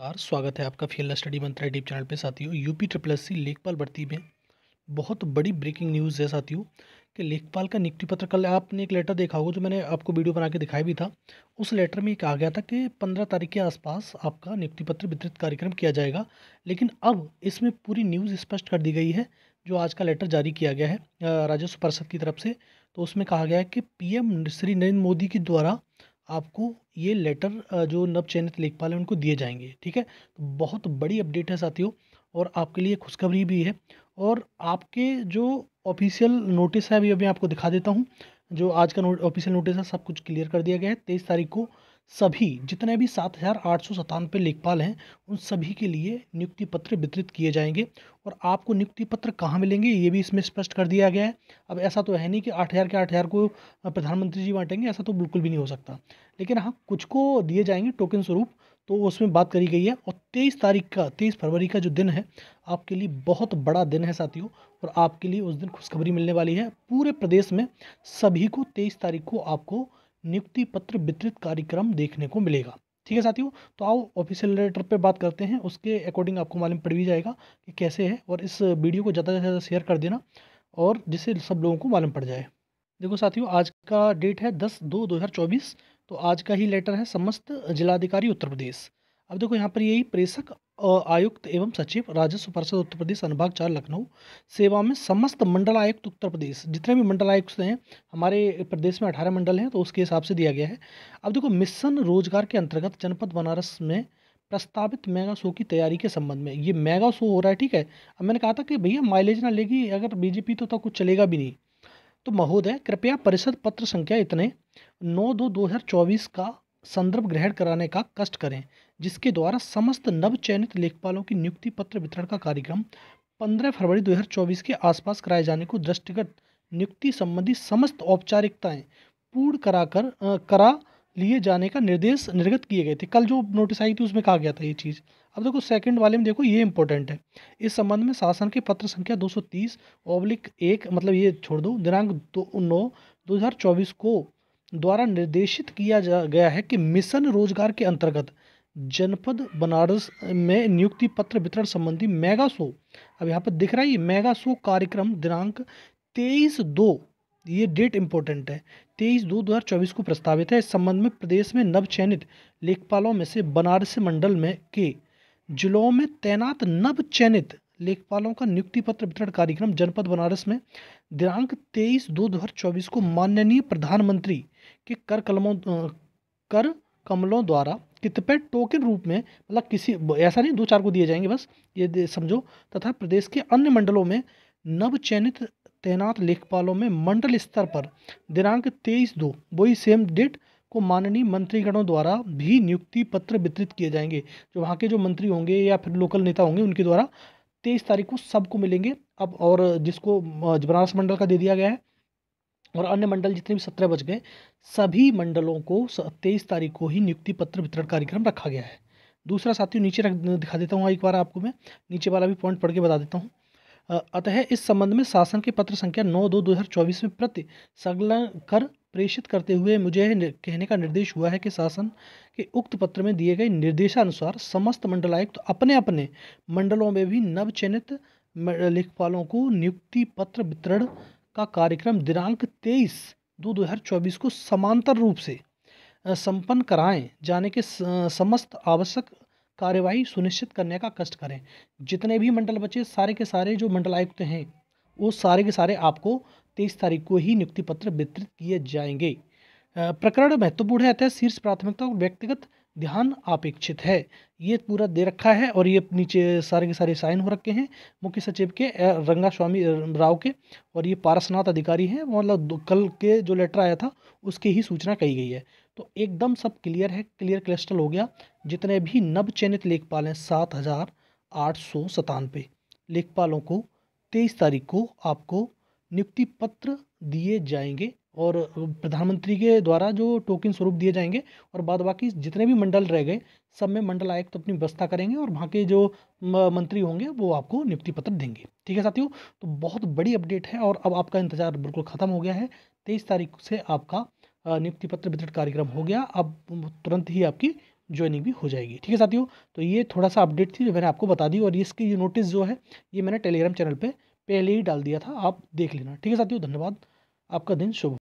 नमस्कार स्वागत है आपका field study mantra YouTube channel पे साथियों यूपी ट्रिपल एस सी लेखपाल भर्ती में बहुत बड़ी ब्रेकिंग न्यूज़ है साथियों कि लेखपाल का नियुक्ति पत्र कल आपने एक लेटर देखा होगा जो मैंने आपको वीडियो बना के दिखाया भी था उस लेटर में कहा गया था कि पंद्रह तारीख के आसपास आपका नियुक्ति पत्र वितरित कार्यक्रम किया जाएगा लेकिन अब इसमें पूरी न्यूज़ स्पष्ट कर दी गई है जो आज का लेटर जारी किया गया है राजस्व परिषद की तरफ से तो उसमें कहा गया है कि पीएम श्री नरेंद्र मोदी के द्वारा आपको ये लेटर जो नवचयनित लेखपाल हैं उनको दिए जाएंगे ठीक है तो बहुत बड़ी अपडेट है साथियों और आपके लिए खुशखबरी भी है और आपके जो ऑफिशियल नोटिस है अभी अभी आपको दिखा देता हूँ जो आज का ऑफिशियल नोटिस है सब कुछ क्लियर कर दिया गया है तेईस तारीख को सभी जितने भी सात हज़ार आठ सौ सतानवे लेखपाल हैं उन सभी के लिए नियुक्ति पत्र वितरित किए जाएंगे और आपको नियुक्ति पत्र कहाँ मिलेंगे ये भी इसमें स्पष्ट कर दिया गया है अब ऐसा तो है नहीं कि आठ हज़ार के आठ हज़ार को प्रधानमंत्री जी बांटेंगे ऐसा तो बिल्कुल भी नहीं हो सकता लेकिन हाँ कुछ को दिए जाएंगे टोकन स्वरूप तो उसमें बात करी गई है और तेईस तारीख का तेईस फरवरी का जो दिन है आपके लिए बहुत बड़ा दिन है साथियों और आपके लिए उस दिन खुशखबरी मिलने वाली है पूरे प्रदेश में सभी को तेईस तारीख को आपको नियुक्ति पत्र वितरित कार्यक्रम देखने को मिलेगा ठीक है साथियों तो आओ ऑफिशियल लेटर पे बात करते हैं उसके अकॉर्डिंग आपको मालूम पड़ भी जाएगा कि कैसे है और इस वीडियो को ज़्यादा से ज़्यादा शेयर कर देना और जिससे सब लोगों को मालूम पड़ जाए देखो साथियों आज का डेट है दस दो दो हज़ार चौबीस तो आज का ही लेटर है समस्त जिलाधिकारी उत्तर प्रदेश अब देखो यहाँ पर यही प्रेषक आयुक्त एवं सचिव राजस्व परिषद उत्तर प्रदेश अनुभाग चार लखनऊ सेवा में समस्त मंडल आयुक्त उत्तर प्रदेश जितने भी मंडल आयुक्त हैं हमारे प्रदेश में अठारह मंडल हैं तो उसके हिसाब से दिया गया है अब देखो मिशन रोजगार के अंतर्गत जनपद बनारस में प्रस्तावित मेगा शो की तैयारी के संबंध में ये मेगा शो हो रहा है ठीक है अब मैंने कहा था कि भैया माइलेज ना लेगी अगर बीजेपी तो, तो कुछ चलेगा भी नहीं तो महोदय कृपया परिषद पत्र संख्या इतने नौ दो दो हज़ार चौबीस का संदर्भ ग्रहण कराने का कष्ट करें जिसके द्वारा समस्त नवचयनित लेखपालों की नियुक्ति पत्र वितरण का कार्यक्रम 15 फरवरी 2024 के आसपास कराए जाने को दृष्टिगत नियुक्ति संबंधी समस्त औपचारिकताएं पूर्ण कराकर करा लिए जाने का निर्देश निर्गत किए गए थे कल जो नोटिस आई थी उसमें कहा गया था ये चीज़ अब देखो सेकंड वाले में देखो ये इंपॉर्टेंट है इस संबंध में शासन के पत्र संख्या 230 ओब्लिक एक मतलब ये छोड़ दो दिनांक दो नौ दो को द्वारा निर्देशित किया जा गया है कि मिशन रोजगार के अंतर्गत जनपद बनारस में नियुक्ति पत्र वितरण संबंधी मेगा शो अब यहाँ पर दिख रहा है ये मेगा शो कार्यक्रम दिनांक तेईस दो ये डेट इम्पोर्टेंट है तेईस दो दो हज़ार चौबीस को प्रस्तावित है इस संबंध में प्रदेश में नवचयनित लेखपालों में से बनारस मंडल में के जिलों में तैनात नवचयनित लेखपालों का नियुक्ति पत्र वितरण कार्यक्रम जनपद बनारस में दिनांक तेईस दो दो हज़ार चौबीस को माननीय प्रधानमंत्री कि कर कलमों कर कमलों द्वारा कितपे टोकन रूप में मतलब किसी ऐसा नहीं दो चार को दिए जाएंगे बस ये समझो तथा प्रदेश के अन्य मंडलों में नव चयनित तैनात लेखपालों में मंडल स्तर पर दिनांक तेईस दो वही सेम डेट को माननीय मंत्रीगणों द्वारा भी नियुक्ति पत्र वितरित किए जाएंगे जो वहाँ के जो मंत्री होंगे या फिर लोकल नेता होंगे उनके द्वारा तेईस तारीख को सबको मिलेंगे अब और जिसको बनारस मंडल का दे दिया गया है और अन्य मंडल जितने भी सत्रह बच गए सभी मंडलों को तेईस तारीख को ही नियुक्ति पत्र वितरण कार्यक्रम रखा गया है दूसरा साथियों नीचे रख दिखा देता हूँ एक बार आपको मैं नीचे वाला भी पॉइंट पढ़ के बता देता हूँ अतः इस संबंध में शासन के पत्र संख्या नौ दो दो हज़ार चौबीस में प्रति संलग्न कर प्रेषित करते हुए मुझे कहने का निर्देश हुआ है कि शासन के उक्त पत्र में दिए गए निर्देशानुसार समस्त मंडलायुक्त तो अपने अपने मंडलों में भी नवचयनित लेखपालों को नियुक्ति पत्र वितरण का कार्यक्रम दिनांक तेईस दो दो हज़ार चौबीस को समांतर रूप से संपन्न कराएं जाने के समस्त आवश्यक कार्यवाही सुनिश्चित करने का कष्ट करें जितने भी मंडल बचे सारे के सारे जो मंडल आयुक्त हैं वो सारे के सारे आपको तेईस तारीख को ही नियुक्ति पत्र वितरित किए जाएंगे प्रकरण महत्वपूर्ण है अतः शीर्ष प्राथमिकता और व्यक्तिगत ध्यान अपेक्षित है ये पूरा दे रखा है और ये नीचे सारे के सारे साइन हो रखे हैं मुख्य सचिव के रंगा स्वामी राव के और ये पारसनाथ अधिकारी हैं मतलब कल के जो लेटर आया था उसकी ही सूचना कही गई है तो एकदम सब क्लियर है क्लियर क्लस्टल हो गया जितने भी नवचयनित लेखपाल हैं सात हज़ार आठ सौ सतानवे लेखपालों को तेईस तारीख को आपको नियुक्ति पत्र दिए जाएंगे और प्रधानमंत्री के द्वारा जो टोकन स्वरूप दिए जाएंगे और बाद बाकी जितने भी मंडल रह गए सब में मंडल आयुक्त तो अपनी व्यवस्था करेंगे और वहाँ के जो मंत्री होंगे वो आपको नियुक्ति पत्र देंगे ठीक है साथियों तो बहुत बड़ी अपडेट है और अब आपका इंतजार बिल्कुल ख़त्म हो गया है तेईस तारीख से आपका नियुक्ति पत्र वितरित कार्यक्रम हो गया अब तुरंत ही आपकी ज्वाइनिंग भी हो जाएगी ठीक है साथियों तो ये थोड़ा सा अपडेट थी जो मैंने आपको बता दी और इसकी ये नोटिस जो है ये मैंने टेलीग्राम चैनल पर पहले ही डाल दिया था आप देख लेना ठीक है साथियों धन्यवाद आपका दिन शुभ